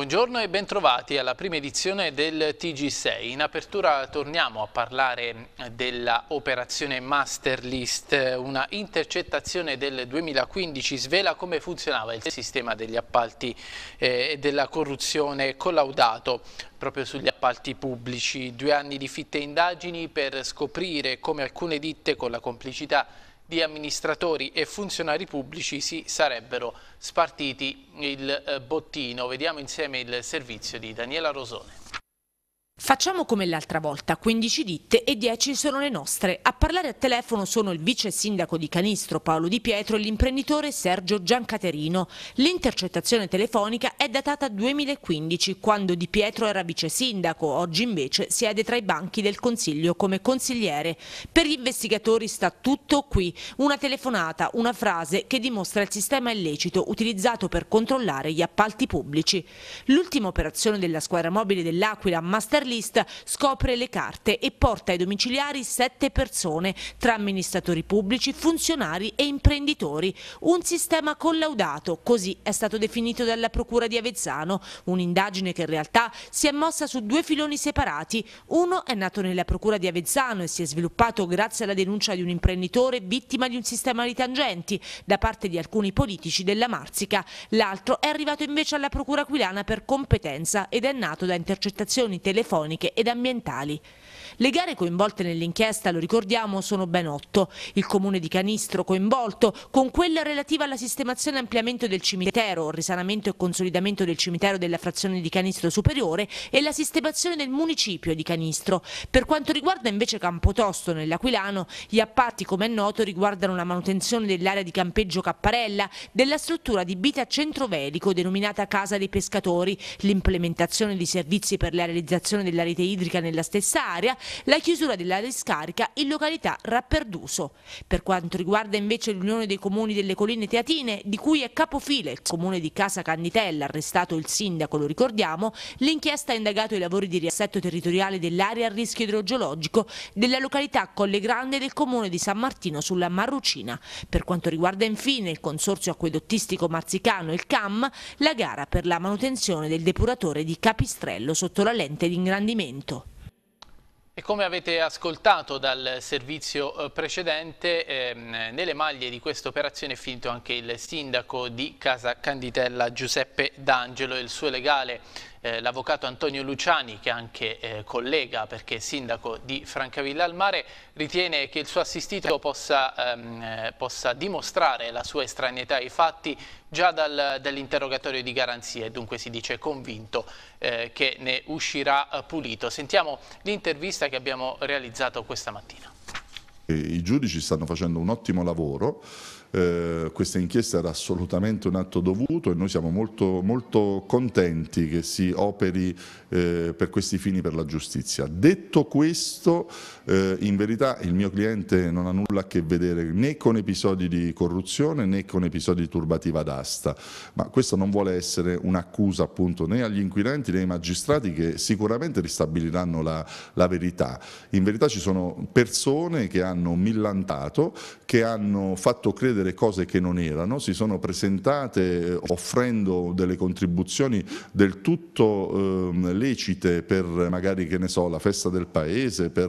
Buongiorno e bentrovati alla prima edizione del TG6. In apertura torniamo a parlare eh, dell'operazione Masterlist. Eh, una intercettazione del 2015 svela come funzionava il sistema degli appalti eh, e della corruzione collaudato proprio sugli appalti pubblici. Due anni di fitte indagini per scoprire come alcune ditte con la complicità di amministratori e funzionari pubblici si sarebbero spartiti il eh, bottino. Vediamo insieme il servizio di Daniela Rosone. Facciamo come l'altra volta, 15 ditte e 10 sono le nostre. A parlare a telefono sono il vice sindaco di Canistro Paolo Di Pietro e l'imprenditore Sergio Giancaterino. L'intercettazione telefonica è datata 2015, quando Di Pietro era vice sindaco, oggi invece siede tra i banchi del Consiglio come consigliere. Per gli investigatori sta tutto qui, una telefonata, una frase che dimostra il sistema illecito utilizzato per controllare gli appalti pubblici. L'ultima operazione della squadra mobile dell'Aquila, Master List scopre le carte e porta ai domiciliari sette persone, tra amministratori pubblici, funzionari e imprenditori. Un sistema collaudato, così è stato definito dalla Procura di Avezzano, un'indagine che in realtà si è mossa su due filoni separati. Uno è nato nella Procura di Avezzano e si è sviluppato grazie alla denuncia di un imprenditore vittima di un sistema di tangenti da parte di alcuni politici della Marzica. L'altro è arrivato invece alla Procura Aquilana per competenza ed è nato da intercettazioni telefoniche architettoniche ed ambientali. Le gare coinvolte nell'inchiesta, lo ricordiamo, sono ben otto. Il comune di Canistro coinvolto, con quella relativa alla sistemazione e ampliamento del cimitero, risanamento e consolidamento del cimitero della frazione di Canistro Superiore e la sistemazione del municipio di Canistro. Per quanto riguarda invece Campotosto, nell'Aquilano, gli appatti, come è noto, riguardano la manutenzione dell'area di campeggio Capparella, della struttura di Bita Centro Velico, denominata Casa dei Pescatori, l'implementazione di servizi per la realizzazione della rete idrica nella stessa area la chiusura della discarica in località Rapperduso. Per quanto riguarda invece l'Unione dei Comuni delle Colline Teatine, di cui è capofile il comune di Casa Cannitella, arrestato il sindaco, lo ricordiamo, l'inchiesta ha indagato i lavori di riassetto territoriale dell'area a rischio idrogeologico della località Colle Grande del comune di San Martino sulla Marrucina. Per quanto riguarda infine il consorzio acquedottistico marzicano, il CAM, la gara per la manutenzione del depuratore di Capistrello sotto la lente di ingrandimento. E come avete ascoltato dal servizio eh, precedente, ehm, nelle maglie di questa operazione è finito anche il sindaco di Casa Canditella Giuseppe D'Angelo e il suo legale eh, l'avvocato Antonio Luciani, che è anche eh, collega perché è sindaco di Francavilla al Mare, ritiene che il suo assistito possa, ehm, eh, possa dimostrare la sua estraneità ai fatti già dal, dall'interrogatorio di garanzie, dunque si dice convinto eh, che ne uscirà eh, pulito. Sentiamo l'intervista che abbiamo realizzato questa mattina. Eh, I giudici stanno facendo un ottimo lavoro eh, questa inchiesta era assolutamente un atto dovuto e noi siamo molto, molto contenti che si operi eh, per questi fini per la giustizia. Detto questo, eh, in verità il mio cliente non ha nulla a che vedere né con episodi di corruzione né con episodi di turbativa d'asta, ma questo non vuole essere un'accusa appunto né agli inquirenti né ai magistrati che sicuramente ristabiliranno la, la verità. In verità ci sono persone che hanno millantato, che hanno fatto credere delle cose che non erano, si sono presentate eh, offrendo delle contribuzioni del tutto eh, lecite per magari che ne so, la festa del paese, per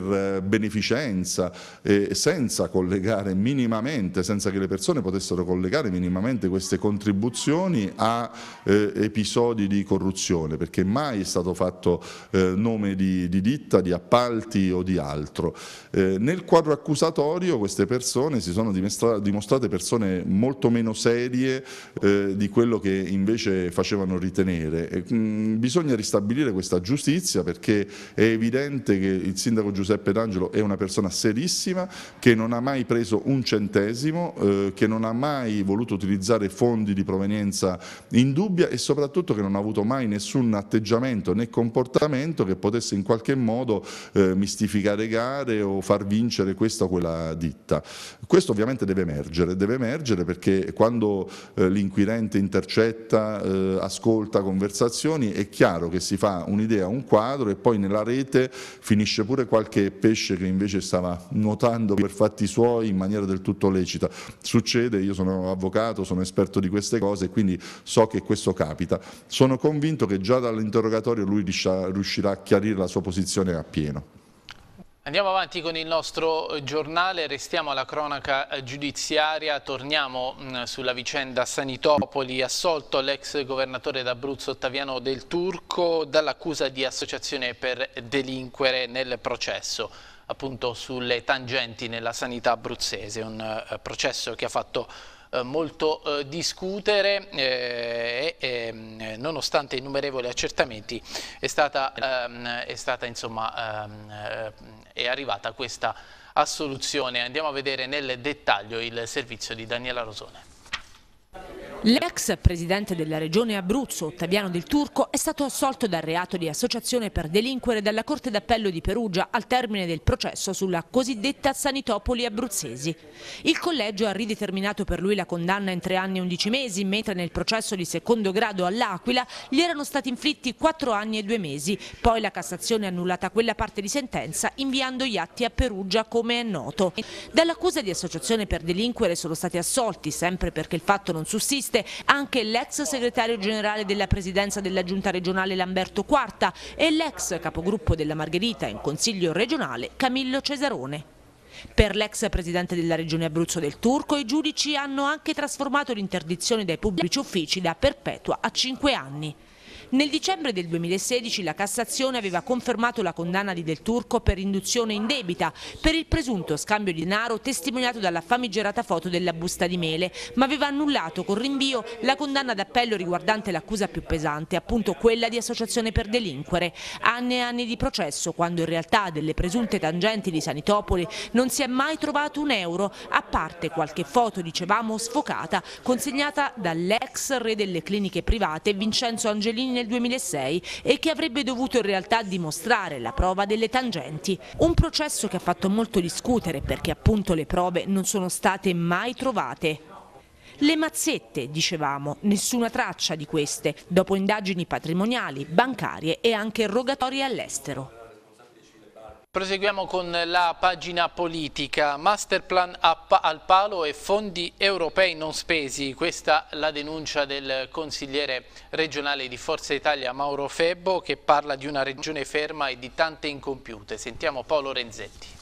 per eh, beneficenza, eh, senza collegare minimamente, senza che le persone potessero collegare minimamente queste contribuzioni a eh, episodi di corruzione, perché mai è stato fatto eh, nome di, di, ditta, di appalti o di altro. Eh, nel quadro accusatorio queste persone si sono dimostrate persone molto meno serie eh, di quello che invece facevano ritenere. E, mh, mm, bisogna ristabilire questa giustizia perché è evidente che il sindaco Giuseppe Giuseppe D'Angelo è una persona serissima che non ha mai preso un centesimo, eh, che non ha mai voluto utilizzare fondi di provenienza in dubbia e soprattutto che non ha avuto mai nessun atteggiamento né comportamento che potesse in qualche modo eh, mistificare gare o far vincere questa o quella ditta. Questo ovviamente deve emergere, deve emergere perché quando eh, l'inquirente intercetta, eh, ascolta conversazioni è chiaro che si fa un'idea, un quadro e poi nella rete finisce pure qualche qualche pesce che invece stava nuotando per fatti suoi in maniera del tutto lecita. Succede, io sono avvocato, sono esperto di queste cose, quindi so che questo capita. Sono convinto che già dall'interrogatorio lui riuscirà a chiarire la sua posizione appieno. Andiamo avanti con il nostro eh, giornale, restiamo alla cronaca eh, giudiziaria, torniamo mm, sulla vicenda Sanitopoli, assolto l'ex governatore d'Abruzzo Ottaviano Del Turco dall'accusa di associazione per delinquere nel processo appunto sulle tangenti nella sanità abruzzese, un eh, processo che ha fatto eh, molto eh, discutere eh, e ehm, nonostante innumerevoli accertamenti è stata, ehm, è stata insomma ehm, è arrivata questa assoluzione. Andiamo a vedere nel dettaglio il servizio di Daniela Rosone. L'ex presidente della regione Abruzzo, Ottaviano del Turco, è stato assolto dal reato di associazione per delinquere dalla Corte d'Appello di Perugia al termine del processo sulla cosiddetta Sanitopoli abruzzesi. Il collegio ha rideterminato per lui la condanna in tre anni e undici mesi, mentre nel processo di secondo grado all'Aquila gli erano stati inflitti quattro anni e due mesi. Poi la Cassazione ha annullata quella parte di sentenza inviando gli atti a Perugia come è noto. Dall'accusa di associazione per delinquere sono stati assolti, sempre perché il fatto non sussiste, interviste anche l'ex segretario generale della presidenza della giunta regionale Lamberto Quarta e l'ex capogruppo della Margherita in consiglio regionale Camillo Cesarone. Per l'ex presidente della regione Abruzzo del Turco i giudici hanno anche trasformato l'interdizione dai pubblici uffici da perpetua a 5 anni. Nel dicembre del 2016 la Cassazione aveva confermato la condanna di Del Turco per induzione in debita per il presunto scambio di denaro testimoniato dalla famigerata foto della busta di mele, ma aveva annullato con rinvio la condanna d'appello riguardante l'accusa più pesante, appunto quella di associazione per delinquere. Anni e anni di processo, quando in realtà delle presunte tangenti di Sanitopoli non si è mai trovato un euro, a parte qualche foto, dicevamo, sfocata, consegnata dall'ex re delle cliniche private Vincenzo Angelini nel 2006 e che avrebbe dovuto in realtà dimostrare la prova delle tangenti. Un processo che ha fatto molto discutere perché appunto le prove non sono state mai trovate. Le mazzette, dicevamo, nessuna traccia di queste, dopo indagini patrimoniali, bancarie e anche rogatorie all'estero. Proseguiamo con la pagina politica. Masterplan al palo e fondi europei non spesi. Questa è la denuncia del consigliere regionale di Forza Italia Mauro Febbo che parla di una regione ferma e di tante incompiute. Sentiamo Paolo Renzetti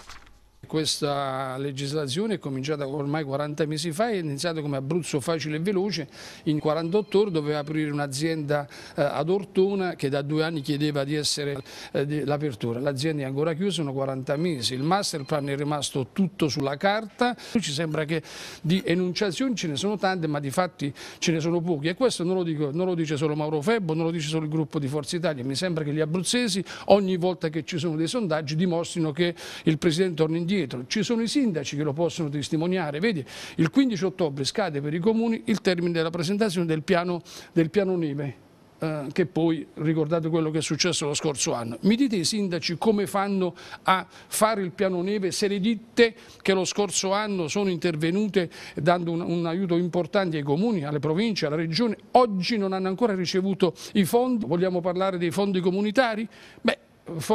questa legislazione è cominciata ormai 40 mesi fa, è iniziata come Abruzzo facile e veloce, in 48 ore doveva aprire un'azienda eh, ad Ortona che da due anni chiedeva di essere eh, l'apertura, l'azienda è ancora chiusa, sono 40 mesi, il master plan è rimasto tutto sulla carta, ci sembra che di enunciazioni ce ne sono tante ma di fatti ce ne sono pochi e questo non lo, dico, non lo dice solo Mauro Febbo, non lo dice solo il gruppo di Forza Italia, mi sembra che gli abruzzesi ogni volta che ci sono dei sondaggi dimostrino che il Presidente torna indietro dietro, ci sono i sindaci che lo possono testimoniare, vedi il 15 ottobre scade per i comuni il termine della presentazione del piano, del piano Nime. Eh, che poi ricordate quello che è successo lo scorso anno. Mi dite i sindaci come fanno a fare il piano neve se le ditte che lo scorso anno sono intervenute dando un, un aiuto importante ai comuni, alle province, alla regione, oggi non hanno ancora ricevuto i fondi? Vogliamo parlare dei fondi comunitari? Beh,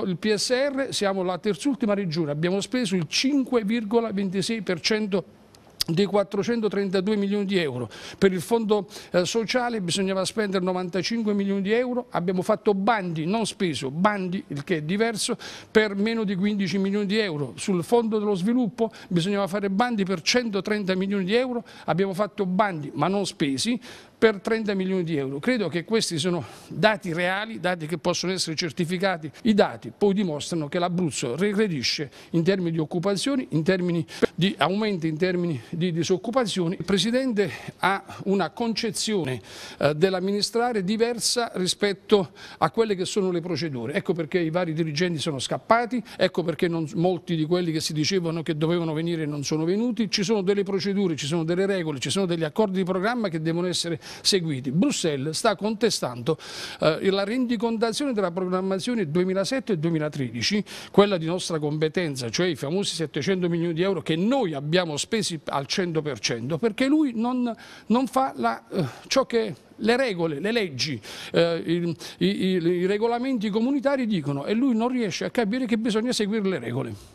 il PSR siamo la terzultima regione, abbiamo speso il 5,26% dei 432 milioni di euro. Per il fondo eh, sociale bisognava spendere 95 milioni di euro, abbiamo fatto bandi, non speso, bandi, il che è diverso, per meno di 15 milioni di euro. Sul fondo dello sviluppo bisognava fare bandi per 130 milioni di euro, abbiamo fatto bandi ma non spesi per 30 milioni di euro. Credo che questi sono dati reali, dati che possono essere certificati. I dati poi dimostrano che l'Abruzzo regredisce in termini di occupazioni, in termini di aumenti, in termini di disoccupazioni. Il Presidente ha una concezione eh, dell'amministrare diversa rispetto a quelle che sono le procedure. Ecco perché i vari dirigenti sono scappati, ecco perché non, molti di quelli che si dicevano che dovevano venire non sono venuti. Ci sono delle procedure, ci sono delle regole, ci sono degli accordi di programma che devono essere seguiti. Bruxelles sta contestando eh, la rendicontazione della programmazione 2007-2013, quella di nostra competenza, cioè i famosi 700 milioni di euro che noi abbiamo spesi al 100%, perché lui non, non fa la, eh, ciò che le regole, le leggi, eh, i, i, i regolamenti comunitari dicono e lui non riesce a capire che bisogna seguire le regole.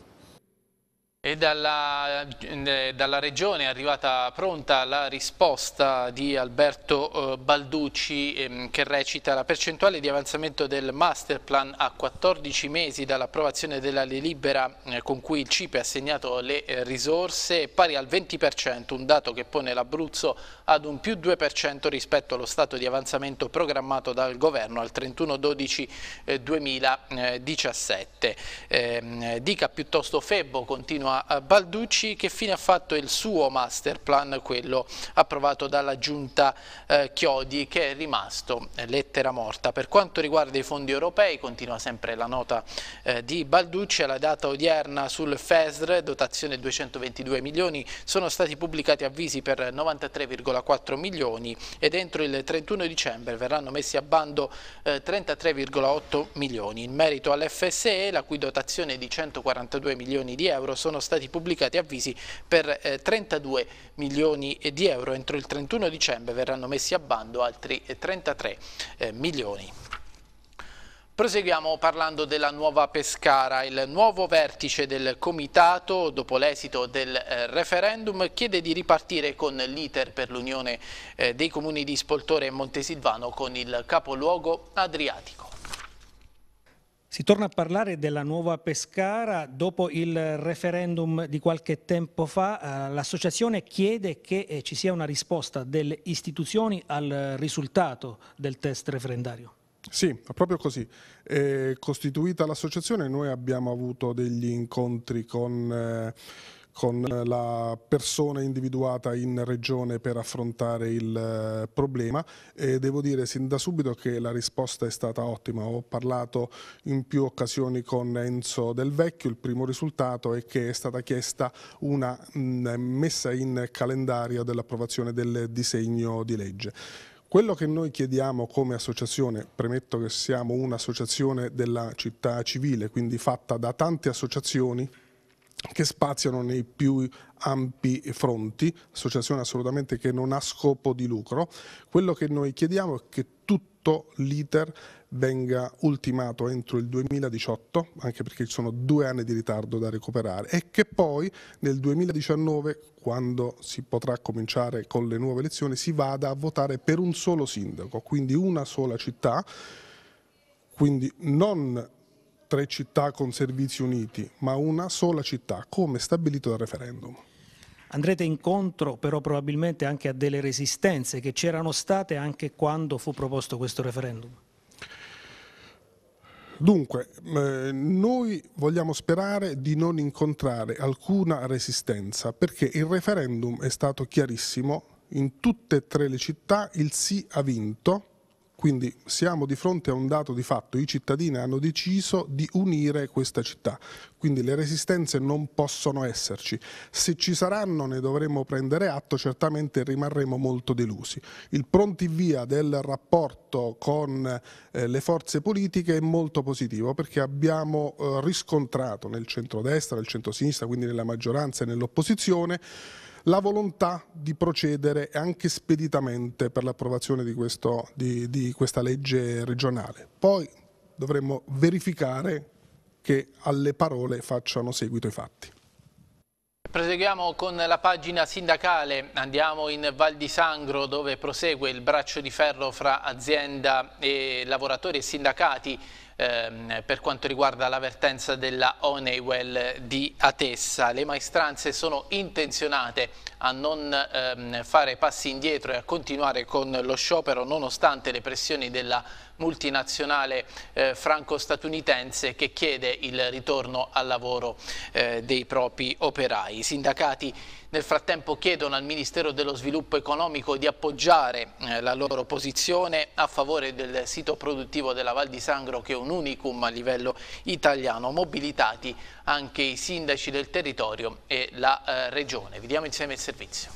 E dalla, eh, dalla, Regione è arrivata pronta la risposta di Alberto eh, Balducci ehm, che recita la percentuale di avanzamento del masterplan a 14 mesi dall'approvazione della delibera eh, con cui il CIPE ha assegnato le risorse è pari al 20%, un dato che pone l'Abruzzo ad un più 2% rispetto allo stato di avanzamento programmato dal Governo al 31-12-2017. Ehm, dica piuttosto Febbo continua Insomma, eh, Balducci che fine ha fatto il suo master plan, quello approvato dalla giunta eh, Chiodi, che è rimasto eh, lettera morta. Per quanto riguarda i fondi europei, continua sempre la nota eh, di Balducci, alla data odierna sul FESR, dotazione 222 milioni, sono stati pubblicati avvisi per 93,4 milioni e entro il 31 dicembre verranno messi a bando eh, 33,8 milioni. In merito all'FSE, la cui dotazione di 142 milioni di euro sono stati pubblicati avvisi per 32 eh, milioni eh, di euro. Entro il 31 dicembre verranno messi a bando altri 33 eh, milioni. Proseguiamo parlando della nuova Pescara. Il nuovo vertice del Comitato, dopo l'esito del referendum, chiede di ripartire con l'iter per l'Unione dei Comuni di Spoltore e Montesilvano con il capoluogo adriatico. Si torna a parlare della nuova Pescara. Dopo il referendum di qualche tempo fa, eh, l'associazione chiede che eh, ci sia una risposta delle istituzioni al risultato del test referendario. Sì, proprio così. Eh, costituita l'associazione, noi abbiamo avuto degli incontri con... Eh, con la persona individuata in regione per affrontare il eh, problema e devo dire sin da subito che la risposta è stata ottima. Ho parlato in più occasioni con Enzo Del Vecchio, il primo risultato è che è stata chiesta una mm, eh, messa in calendario dell'approvazione del disegno di legge. Quello che noi chiediamo come associazione, premetto che siamo un'associazione della città civile, quindi fatta da tante associazioni, che spaziano nei più ampi fronti, associazione assolutamente che non ha scopo di lucro. Quello che noi chiediamo è che tutto l'iter venga ultimato entro il 2018, anche perché ci sono due anni di ritardo da recuperare, e che poi nel 2019, quando si potrà cominciare con le nuove elezioni, si vada a votare per un solo sindaco, quindi una sola città, quindi non tre città con servizi uniti, ma una sola città, come stabilito dal referendum. Andrete incontro però probabilmente anche a delle resistenze che c'erano state anche quando fu proposto questo referendum. Dunque, eh, noi vogliamo sperare di non incontrare alcuna resistenza perché il referendum è stato chiarissimo, in tutte e tre le città il sì ha vinto quindi siamo di fronte a un dato di fatto, i cittadini hanno deciso di unire questa città, quindi le resistenze non possono esserci. Se ci saranno ne dovremo prendere atto, certamente rimarremo molto delusi. Il pronti via del rapporto con eh, le forze politiche è molto positivo perché abbiamo eh, riscontrato nel centrodestra, nel centrosinistra, quindi nella maggioranza e nell'opposizione, la volontà di procedere anche speditamente per l'approvazione di, di, di questa legge regionale. Poi dovremmo verificare che alle parole facciano seguito i fatti. Proseguiamo con la pagina sindacale, andiamo in Val di Sangro dove prosegue il braccio di ferro fra azienda e lavoratori e sindacati ehm, per quanto riguarda l'avvertenza della Honeywell di Atessa. Le maestranze sono intenzionate a non ehm, fare passi indietro e a continuare con lo sciopero nonostante le pressioni della multinazionale eh, franco-statunitense che chiede il ritorno al lavoro eh, dei propri operai. I sindacati nel frattempo chiedono al Ministero dello Sviluppo Economico di appoggiare eh, la loro posizione a favore del sito produttivo della Val di Sangro che è un unicum a livello italiano, mobilitati anche i sindaci del territorio e la eh, regione. Vediamo insieme il servizio.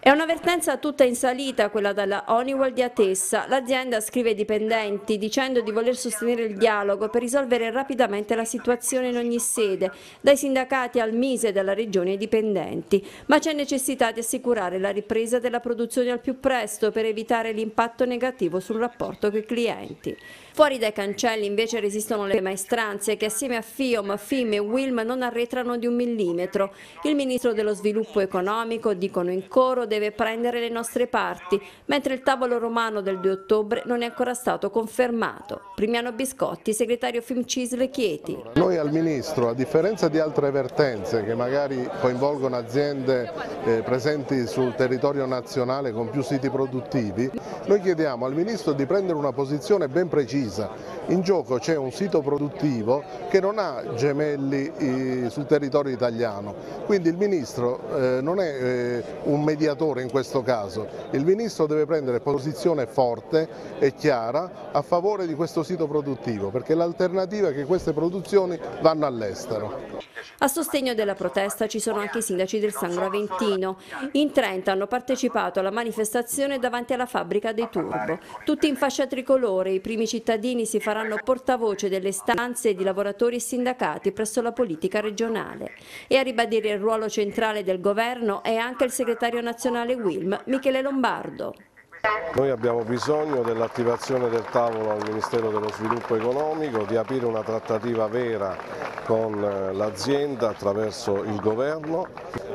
È un'avvertenza tutta in salita quella dalla Honeywell di Atessa. L'azienda scrive ai dipendenti dicendo di voler sostenere il dialogo per risolvere rapidamente la situazione in ogni sede, dai sindacati al Mise, della regione ai dipendenti. Ma c'è necessità di assicurare la ripresa della produzione al più presto per evitare l'impatto negativo sul rapporto con i clienti. Fuori dai cancelli invece resistono le maestranze che assieme a FIOM, FIM e WILM non arretrano di un millimetro. Il ministro dello sviluppo economico, dicono in corso, lavoro deve prendere le nostre parti, mentre il tavolo romano del 2 ottobre non è ancora stato confermato. Primiano Biscotti, segretario FIMCISL Chieti. Noi al Ministro, a differenza di altre vertenze che magari coinvolgono aziende eh, presenti sul territorio nazionale con più siti produttivi, noi chiediamo al Ministro di prendere una posizione ben precisa. In gioco c'è un sito produttivo che non ha gemelli eh, sul territorio italiano, quindi il Ministro eh, non è eh, un mediatore mediatore in questo caso. Il Ministro deve prendere posizione forte e chiara a favore di questo sito produttivo perché l'alternativa è che queste produzioni vanno all'estero. A sostegno della protesta ci sono anche i sindaci del Sangro Aventino. In Trento hanno partecipato alla manifestazione davanti alla fabbrica dei Turbo. Tutti in fascia tricolore, i primi cittadini si faranno portavoce delle stanze di lavoratori e sindacati presso la politica regionale. E a ribadire il ruolo centrale del governo è anche il segretario nazionale nazionale WILM Michele Lombardo. Noi abbiamo bisogno dell'attivazione del tavolo al Ministero dello Sviluppo Economico, di aprire una trattativa vera con eh, l'azienda attraverso il governo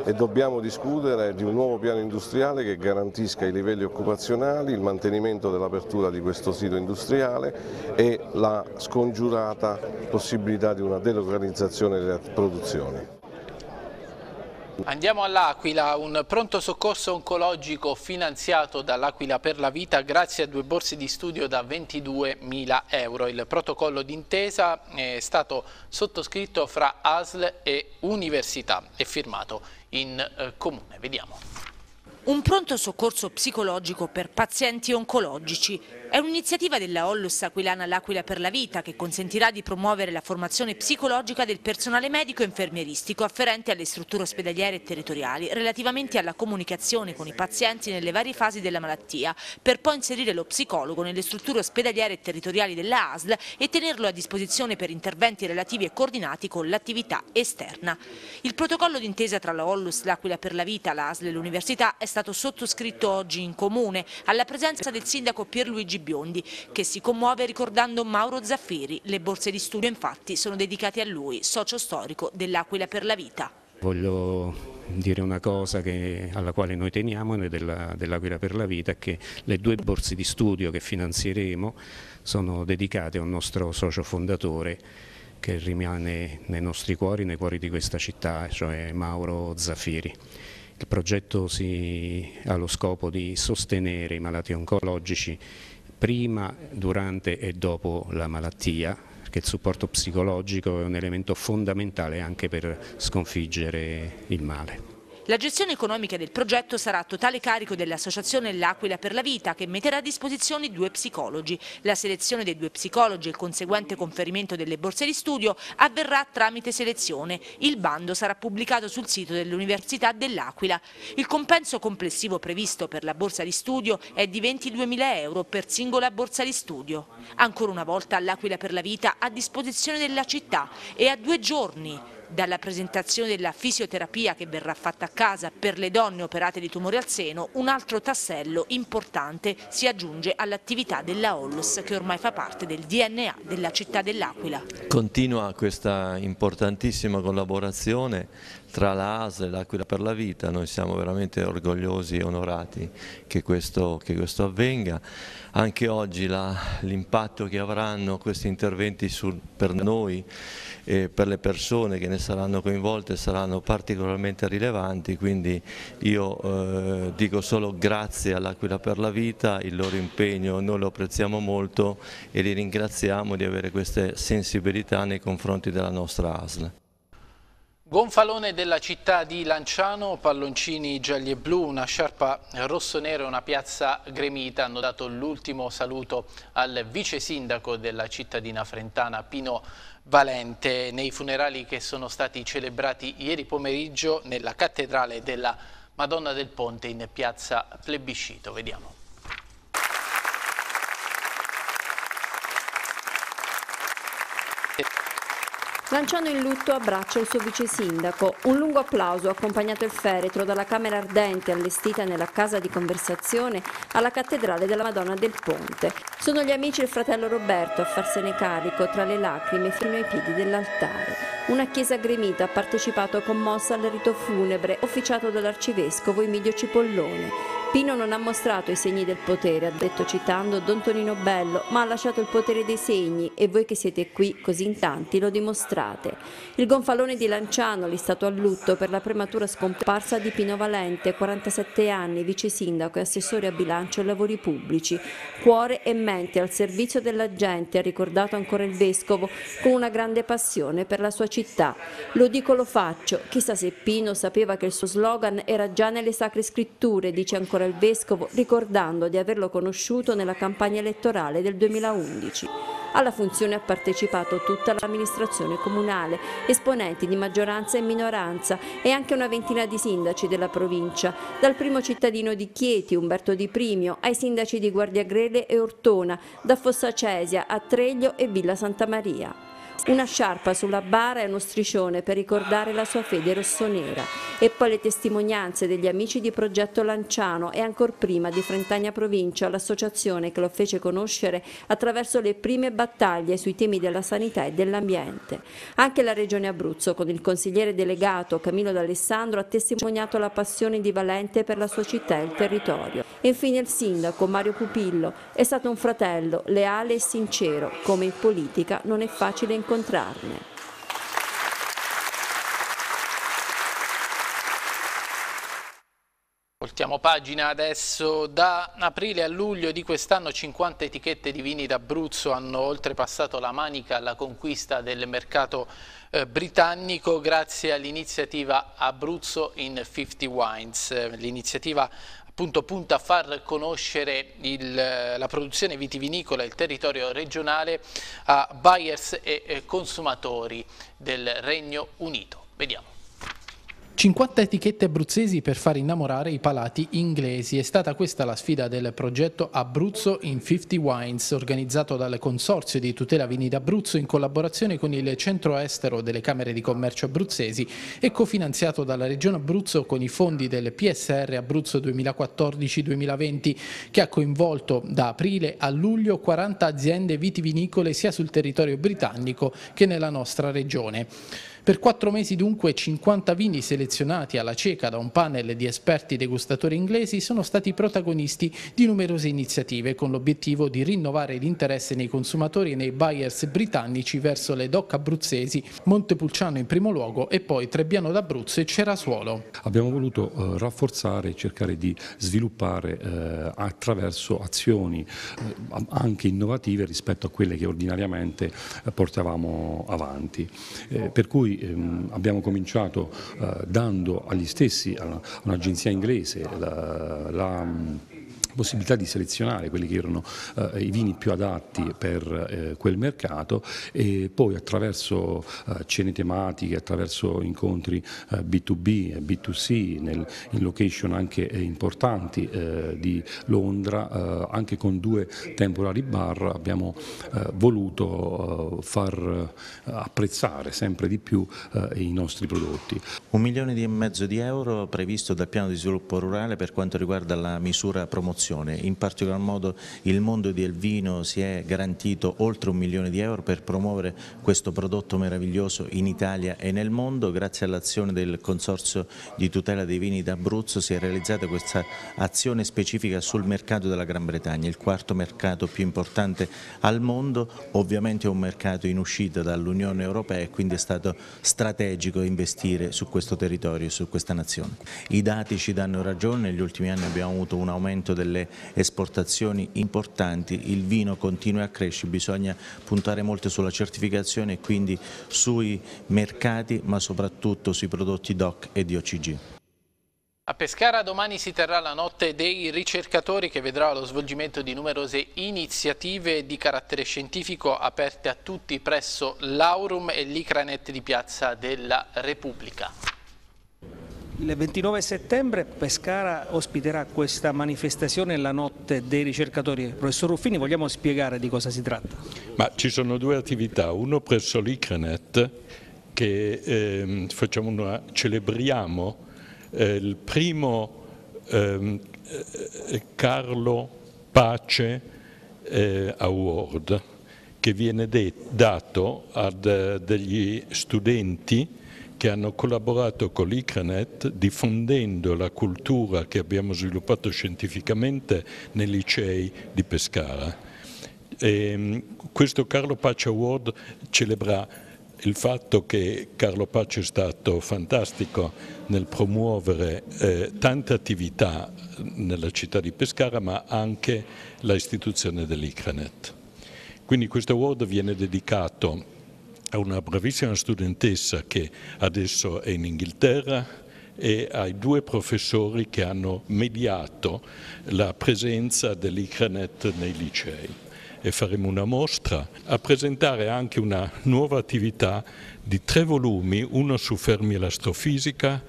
e dobbiamo discutere di un nuovo piano industriale che garantisca i livelli occupazionali, il mantenimento dell'apertura di questo sito industriale e la scongiurata possibilità di una delocalizzazione delle produzioni. Andiamo all'Aquila, un pronto soccorso oncologico finanziato dall'Aquila per la vita grazie a due borse di studio da 22.000 euro. Il protocollo d'intesa è stato sottoscritto fra ASL e università e firmato in eh, comune. Vediamo. Un pronto soccorso psicologico per pazienti oncologici. È un'iniziativa della Ollus Aquilana L'Aquila per la Vita che consentirà di promuovere la formazione psicologica del personale medico e infermieristico afferente alle strutture ospedaliere e territoriali relativamente alla comunicazione con i pazienti nelle varie fasi della malattia per poi inserire lo psicologo nelle strutture ospedaliere e territoriali della ASL e tenerlo a disposizione per interventi relativi e coordinati con l'attività esterna. Il protocollo d'intesa tra la Ollus L'Aquila per la Vita, l'ASL e l'Università è stato sottoscritto oggi in comune alla presenza del sindaco Pierluigi Biondi, che si commuove ricordando Mauro Zaffiri. Le borse di studio infatti sono dedicate a lui, socio storico dell'Aquila per la Vita. Voglio dire una cosa che, alla quale noi teniamo, noi dell'Aquila dell per la Vita, è che le due borse di studio che finanzieremo sono dedicate a un nostro socio fondatore che rimane nei nostri cuori, nei cuori di questa città, cioè Mauro Zaffiri. Il progetto si, ha lo scopo di sostenere i malati oncologici prima, durante e dopo la malattia, perché il supporto psicologico è un elemento fondamentale anche per sconfiggere il male. La gestione economica del progetto sarà a totale carico dell'associazione L'Aquila per la Vita che metterà a disposizione due psicologi. La selezione dei due psicologi e il conseguente conferimento delle borse di studio avverrà tramite selezione. Il bando sarà pubblicato sul sito dell'Università dell'Aquila. Il compenso complessivo previsto per la borsa di studio è di 22.000 euro per singola borsa di studio. Ancora una volta l'Aquila per la Vita a disposizione della città e a due giorni dalla presentazione della fisioterapia che verrà fatta a casa per le donne operate di tumore al seno, un altro tassello importante si aggiunge all'attività della Ollos che ormai fa parte del DNA della città dell'Aquila. Continua questa importantissima collaborazione tra l'ASL e l'Aquila per la Vita, noi siamo veramente orgogliosi e onorati che questo, che questo avvenga. Anche oggi l'impatto che avranno questi interventi sul, per noi e per le persone che ne saranno coinvolte saranno particolarmente rilevanti, quindi io eh, dico solo grazie all'Aquila per la Vita, il loro impegno noi lo apprezziamo molto e li ringraziamo di avere queste sensibilità nei confronti della nostra ASL. Gonfalone della città di Lanciano, palloncini gialli e blu, una sciarpa rosso nero e una piazza gremita hanno dato l'ultimo saluto al vice sindaco della cittadina frentana Pino Valente nei funerali che sono stati celebrati ieri pomeriggio nella cattedrale della Madonna del Ponte in piazza Plebiscito. Vediamo. Lanciando in lutto abbraccia il suo vice sindaco. Un lungo applauso ha accompagnato il feretro dalla Camera Ardente allestita nella casa di conversazione alla Cattedrale della Madonna del Ponte. Sono gli amici e il fratello Roberto a farsene carico tra le lacrime fino ai piedi dell'altare. Una chiesa gremita ha partecipato commossa al rito funebre officiato dall'arcivescovo Emidio Cipollone. Pino non ha mostrato i segni del potere, ha detto citando Don Tonino Bello, ma ha lasciato il potere dei segni e voi che siete qui così in tanti lo dimostrate. Il gonfalone di Lanciano è stato a lutto per la prematura scomparsa di Pino Valente, 47 anni, vice sindaco e assessore a bilancio e lavori pubblici. Cuore e mente al servizio della gente, ha ricordato ancora il vescovo, con una grande passione per la sua città. Lo dico, lo faccio. Chissà se Pino sapeva che il suo slogan era già nelle sacre scritture, dice ancora ancora il Vescovo ricordando di averlo conosciuto nella campagna elettorale del 2011. Alla funzione ha partecipato tutta l'amministrazione comunale, esponenti di maggioranza e minoranza e anche una ventina di sindaci della provincia, dal primo cittadino di Chieti, Umberto Di Primio, ai sindaci di Guardiagrele e Ortona, da Fossacesia a Treglio e Villa Santa Maria una sciarpa sulla bara e uno striscione per ricordare la sua fede rossonera e poi le testimonianze degli amici di Progetto Lanciano e ancor prima di Frentagna Provincia, l'associazione che lo fece conoscere attraverso le prime battaglie sui temi della sanità e dell'ambiente. Anche la Regione Abruzzo con il consigliere delegato Camillo D'Alessandro ha testimoniato la passione di Valente per la sua città e il territorio. E infine il sindaco Mario Pupillo è stato un fratello leale e sincero, come in politica non è facile incontrare incontrarne. Voltiamo pagina adesso, da aprile a luglio di quest'anno 50 etichette di vini d'Abruzzo hanno oltrepassato la manica alla conquista del mercato eh, britannico grazie all'iniziativa Abruzzo in 50 Wines. L'iniziativa appunto punta a far conoscere il, la produzione vitivinicola e il territorio regionale a buyers e consumatori del Regno Unito. Vediamo. 50 etichette abruzzesi per far innamorare i palati inglesi. È stata questa la sfida del progetto Abruzzo in 50 Wines, organizzato dal Consorzio di tutela vini d'Abruzzo in collaborazione con il centro estero delle Camere di Commercio abruzzesi e cofinanziato dalla Regione Abruzzo con i fondi del PSR Abruzzo 2014-2020, che ha coinvolto da aprile a luglio 40 aziende vitivinicole sia sul territorio britannico che nella nostra regione. Per quattro mesi dunque 50 vini selezionati alla cieca da un panel di esperti degustatori inglesi sono stati protagonisti di numerose iniziative con l'obiettivo di rinnovare l'interesse nei consumatori e nei buyers britannici verso le DOC abruzzesi, Montepulciano in primo luogo e poi Trebbiano d'Abruzzo e Cerasuolo. Abbiamo voluto eh, rafforzare e cercare di sviluppare eh, attraverso azioni eh, anche innovative rispetto a quelle che ordinariamente portavamo avanti. per cui ehm, abbiamo cominciato eh, dando agli stessi, all'agenzia inglese, la, la possibilità di selezionare quelli che erano eh, i vini più adatti per eh, quel mercato e poi attraverso eh, cene tematiche, attraverso incontri B2B eh, e B2C nel, in location anche eh, importanti eh, di Londra, anche con due temporari bar abbiamo voluto far apprezzare sempre di più i nostri prodotti. Un milione e mezzo di euro previsto dal piano di sviluppo rurale per quanto riguarda la misura promozionale promozione, in particolar modo il mondo del vino si è garantito oltre un milione di euro per promuovere questo prodotto meraviglioso in Italia e nel mondo, grazie all'azione del Consorzio di tutela dei vini d'Abruzzo si è realizzata questa azione specifica sul mercato della Gran Bretagna, il quarto mercato più importante al mondo, ovviamente è un mercato in uscita dall'Unione Europea e quindi è stato strategico investire su questo territorio, su questa nazione. I dati ci danno ragione, negli ultimi anni abbiamo avuto un aumento delle delle esportazioni importanti, il vino continua a crescere, bisogna puntare molto sulla certificazione e quindi sui mercati ma soprattutto sui prodotti DOC e di OCG. A Pescara domani si terrà la notte dei ricercatori che vedrà lo svolgimento di numerose iniziative di carattere scientifico aperte a tutti presso l'Aurum e l'Icranet di Piazza della Repubblica. Il 29 settembre Pescara ospiterà questa manifestazione la notte dei ricercatori. Professor Ruffini, vogliamo spiegare di cosa si tratta? Ma ci sono due attività, uno presso l'ICRENET che eh, una, celebriamo eh, il primo ehm, eh, Carlo Pace eh, Award che viene dato a eh, degli studenti che hanno collaborato con l'ICRANET diffondendo la cultura che abbiamo sviluppato scientificamente nei licei di Pescara. E ehm, questo Carlo Pace Award celebra il fatto che Carlo Pace è stato fantastico nel promuovere eh, tante attività nella città di Pescara ma anche l'istituzione dell'ICRANET. Quindi questo award viene dedicato a una bravissima studentessa che adesso è in Inghilterra e ai due professori che hanno mediato la presenza dell'ICRANET nei licei e faremo una mostra, a presentare anche una nuova attività di tre volumi, uno su Fermi e l'astrofisica,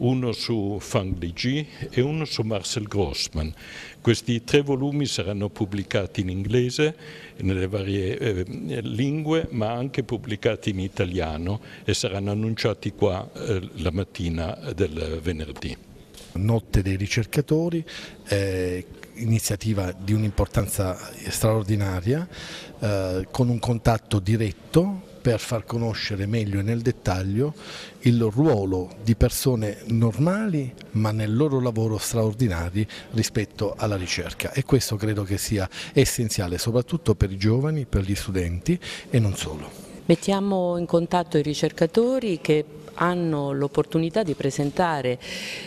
uno su Fang Liji e uno su Marcel Grossman. Questi tre volumi saranno pubblicati in inglese, nelle varie eh, lingue, ma anche pubblicati in italiano e saranno annunciati qua eh, la mattina del venerdì. Notte dei ricercatori, eh, iniziativa di un'importanza eh, straordinaria, eh, con un contatto diretto per far conoscere meglio e nel dettaglio il ruolo di persone normali ma nel loro lavoro straordinari rispetto alla ricerca e questo credo che sia essenziale soprattutto per i giovani, per gli studenti e non solo. Mettiamo in contatto i ricercatori che hanno l'opportunità di presentare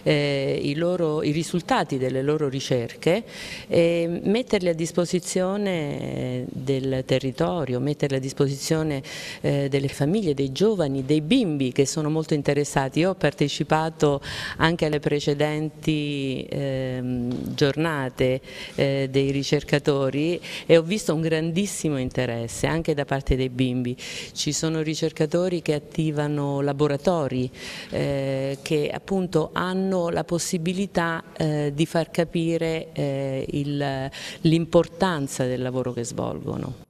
eh, i, loro, i, risultati delle loro ricerche e metterli a disposizione del territorio, metterli a disposizione eh, delle famiglie, dei giovani, dei bimbi che sono molto interessati. Io ho partecipato anche alle precedenti ehm, eh, giornate dei ricercatori e ho visto un grandissimo interesse anche da parte dei bimbi. Ci sono ricercatori che attivano laboratori territori eh, che appunto hanno la possibilità eh, di far capire eh, l'importanza del lavoro che svolgono.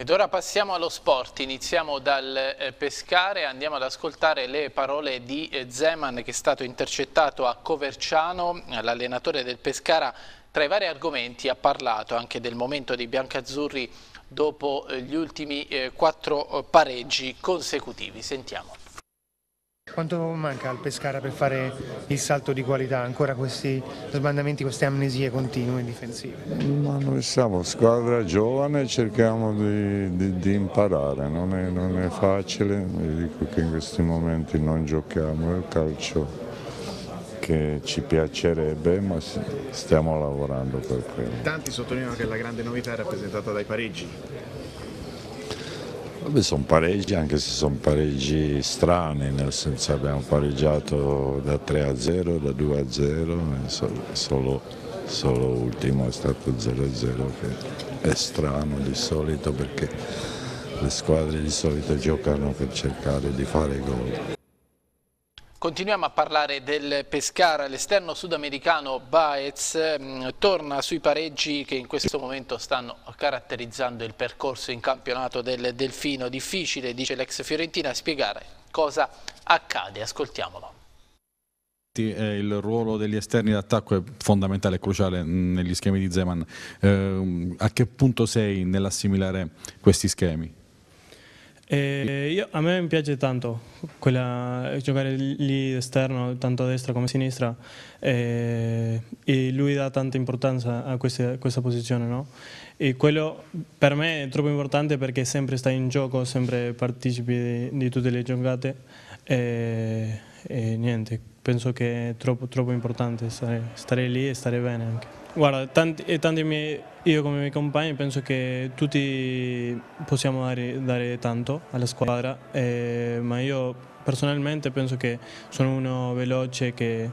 Ed ora passiamo allo sport, iniziamo dal eh, pescare, andiamo ad ascoltare le parole di eh, Zeman che è stato intercettato a Coverciano, l'allenatore del Pescara. Tra i vari argomenti ha parlato anche del momento dei biancazzurri dopo eh, gli ultimi quattro pareggi consecutivi. Sentiamo. Quanto manca al Pescara per fare il salto di qualità? Ancora questi sbandamenti, queste amnesie continue difensive? Ma noi siamo squadra giovane e cerchiamo di, di, di imparare, non è, non è facile, vi dico che in questi momenti non giochiamo il calcio che ci piacerebbe, ma stiamo lavorando per quello. Tanti sottolineano che la grande novità è rappresentata dai pareggi. Vabbè, sono pareggi, anche se sono pareggi strani, nel senso abbiamo pareggiato da 3 a 0, da 2 a 0, solo, solo ultimo è stato 0 a 0 che è strano di solito perché le squadre di solito giocano per cercare di fare gol. Continuiamo a parlare del Pescara, l'esterno sudamericano Baez mh, mm, torna sui pareggi che in questo momento stanno caratterizzando il percorso in campionato del Delfino, difficile dice l'ex Fiorentina a spiegare cosa accade, ascoltiamolo eh, il ruolo degli esterni d'attacco è fondamentale e cruciale mm, negli schemi di Zeman. Eh, a che punto sei nell'assimilare questi schemi? Eh, io, a me piace tanto quella, giocare lì esterno, tanto a destra come a sinistra, eh, e lui dà tanta importanza a, queste, a questa posizione. No? E quello per me è troppo importante perché sempre sta in gioco, sempre partecipi di, di tutte le giocate. E, eh, e, niente, penso che è troppo, troppo importante stare, stare, lì e stare bene anche. Guarda, tanti, tanti miei io come i miei compagni penso che tutti possiamo dare, dare tanto alla squadra, eh, ma io personalmente penso che sono uno veloce che,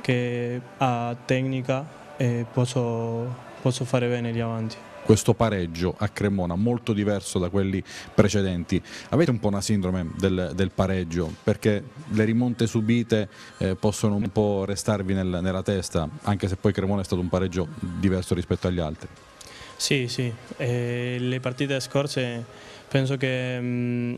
che ha tecnica e posso, posso fare bene gli avanti questo pareggio a Cremona molto diverso da quelli precedenti. Avete un po' una sindrome del, del pareggio perché le rimonte subite eh, possono un po' restarvi nel, nella testa, anche se poi Cremona è stato un pareggio diverso rispetto agli altri. Sì, sì, eh, le partite scorse penso che... Mh mm,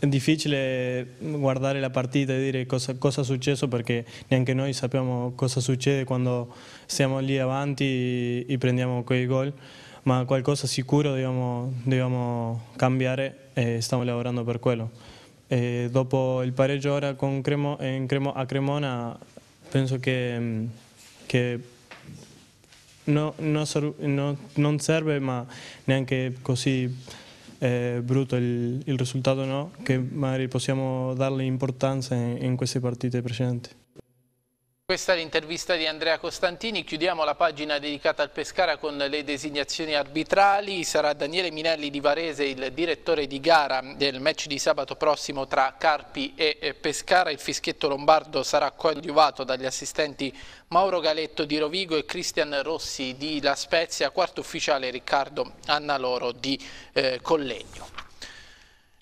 è difficile guardare la partita e dire cosa, cosa, è successo perché neanche noi sappiamo cosa succede quando siamo lì avanti e, e prendiamo quei gol, ma qualcosa sicuro dobbiamo, dobbiamo cambiare e stiamo lavorando per quello. E dopo il pareggio ora Cremo, Cremo, a Cremona penso che, che no, no, no, non serve ma neanche così eh, brutto il, il, risultato no, che magari possiamo darle importanza in, in queste partite precedenti. Questa è l'intervista di Andrea Costantini, chiudiamo la pagina dedicata al Pescara con le designazioni arbitrali, sarà Daniele Minelli di Varese il direttore di gara del match di sabato prossimo tra Carpi e eh, Pescara, il fischietto lombardo sarà coadiuvato dagli assistenti Mauro Galetto di Rovigo e Cristian Rossi di La Spezia, quarto ufficiale Riccardo Annaloro di eh, Collegno.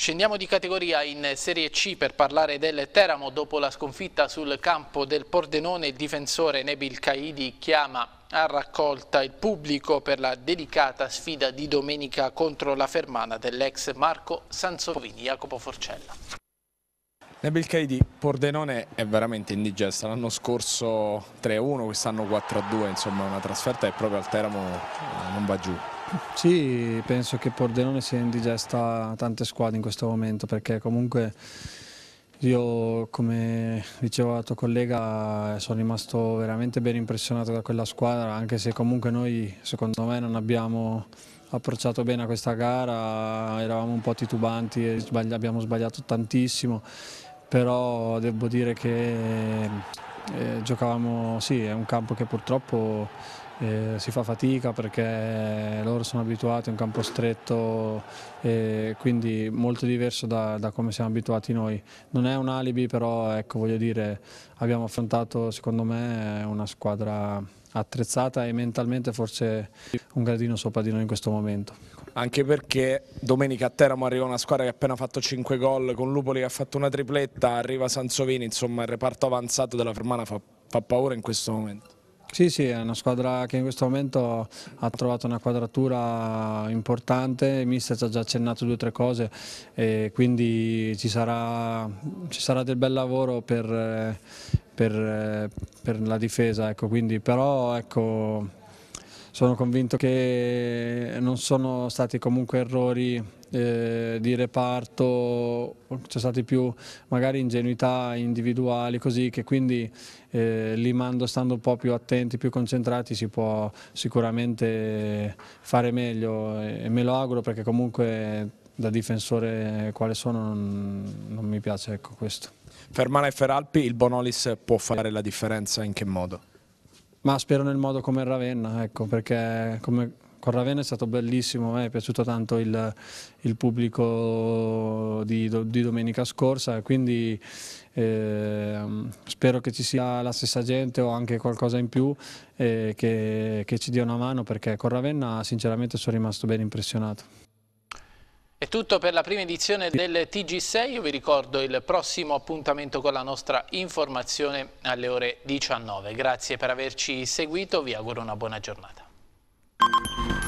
Scendiamo di categoria in Serie C per parlare del Teramo. Dopo la sconfitta sul campo del Pordenone, il difensore Nebil Caidi chiama a raccolta il pubblico per la delicata sfida di domenica contro la fermana dell'ex Marco Sansovini, Jacopo Forcella. Nebil Caidi, Pordenone è veramente indigesta, l'anno scorso 3-1, quest'anno 4-2, insomma una trasferta che proprio al Teramo eh, non va giù. Sì, penso che Pordenone sia indigesta a tante squadre in questo momento perché comunque io, come diceva la tua collega, sono rimasto veramente ben impressionato da quella squadra, anche se comunque noi, secondo me, non abbiamo approcciato bene a questa gara, eravamo un po' titubanti e abbiamo sbagliato tantissimo, però devo dire che eh, giocavamo, sì, è un campo che purtroppo eh, si fa fatica perché loro sono abituati a un campo stretto eh, quindi molto diverso da, da, come siamo abituati noi. Non è un alibi però ecco, voglio dire abbiamo affrontato secondo me una squadra attrezzata e mentalmente forse un gradino sopra di noi in questo momento. Anche perché domenica a Teramo arriva una squadra che ha appena fatto 5 gol, con Lupoli che ha fatto una tripletta, arriva Sansovini, insomma il reparto avanzato della Fermana fa, fa paura in questo momento. Sì, sì, è una squadra che in questo momento ha trovato una quadratura importante, il mister ci ha già accennato due o tre cose quindi ci sarà, ci sarà, del bel lavoro per, per, per la difesa, ecco, quindi, però ecco, sono convinto che non sono stati comunque errori eh, di reparto, c'è stati più magari ingenuità individuali così che quindi eh, mando stando un po' più attenti, più concentrati si può sicuramente fare meglio e me lo auguro perché comunque da difensore quale sono non, non mi piace ecco, questo. Fermana e Feralpi, il Bonolis può fare la differenza in che modo? Ma spero nel modo come Ravenna, ecco, perché come, con Ravenna è stato bellissimo, eh, mi è piaciuto tanto il, il pubblico di, di, domenica scorsa, quindi eh, spero che ci sia la stessa gente o anche qualcosa in più eh, che, che ci dia una mano perché con Ravenna sinceramente sono rimasto ben impressionato. È tutto per la prima edizione del TG6, io vi ricordo il prossimo appuntamento con la nostra informazione alle ore 19. Grazie per averci seguito, vi auguro una buona giornata.